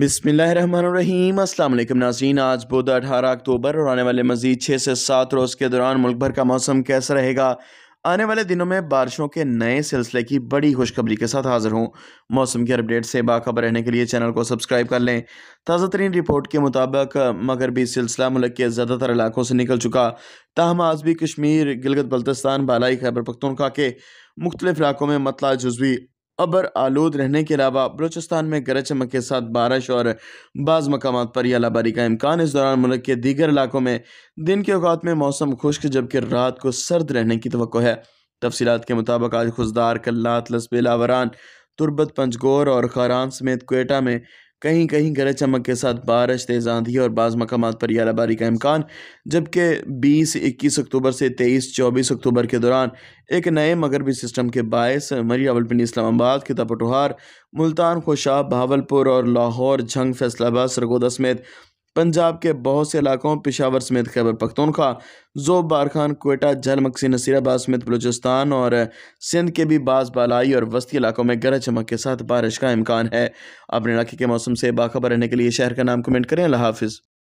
बिसमीम अल्लाम नाजीन आज बुध अठारह अक्टूबर और आने वाले मजीद छः से सात रोज़ के दौरान मुल्क भर का मौसम कैसा रहेगा आने वाले दिनों में बारिशों के नए सिलसिले की बड़ी खुशखबरी के साथ हाजिर हूँ मौसम की अपडेट से बाखबर रहने के लिए चैनल को सब्सक्राइब कर लें ताज़ा तरीन रिपोर्ट के मुताबिक मगरबी सिलसिला मुल्क के ज़्यादातर इलाकों से निकल चुका ताहम आज भी कश्मीर गिलगित बल्तिस्तान बालाई खैबर पखतनखा के मुख्तलिफ इलाकों में मतला जजवी अबर आलूद रहने के अलावा बलूचिस्तान में गरज चमक के साथ बारिश और बाज़ मकाम पर आलाबारी का इम्कान इस दौरान मुल्क के दीगर इलाकों में दिन के अवत में मौसम खुश्क जबकि रात को सर्द रहने की तो है तफसीत के मुताबिक आज खुशदार कल्लात लसबेला वरान तुरबत पंचगोर और खारान समेत कोयटा में कहीं कहीं गरज चमक के साथ बारिश तेज़ आंधी और बाज़ मकाम पर यालाबारी का इम्कान जबकि 20 इक्कीस अक्टूबर से 23 24 अक्टूबर के दौरान एक नए मगरबी सिस्टम के बायस मरी अवलपिन इस्लामाबाद खिता पटोहार मुल्तान खुशाब भावलपुर और लाहौर झंग फैसलाबाद सरगोदा समेत पंजाब के बहुत से इलाकों पिशावर समेत खैबर पख्तूनख्वा जोबार खान कोटा झलमक्सी नसीराबाद समेत बलूचिस्तान और सिंध के भी बाज़ बालाई और वस्ती इलाकों में गरज चमक के साथ बारिश का इम्कान है अपने इलाके के मौसम से बाखबर रहने के लिए शहर का नाम कमेंट करें हाफिज़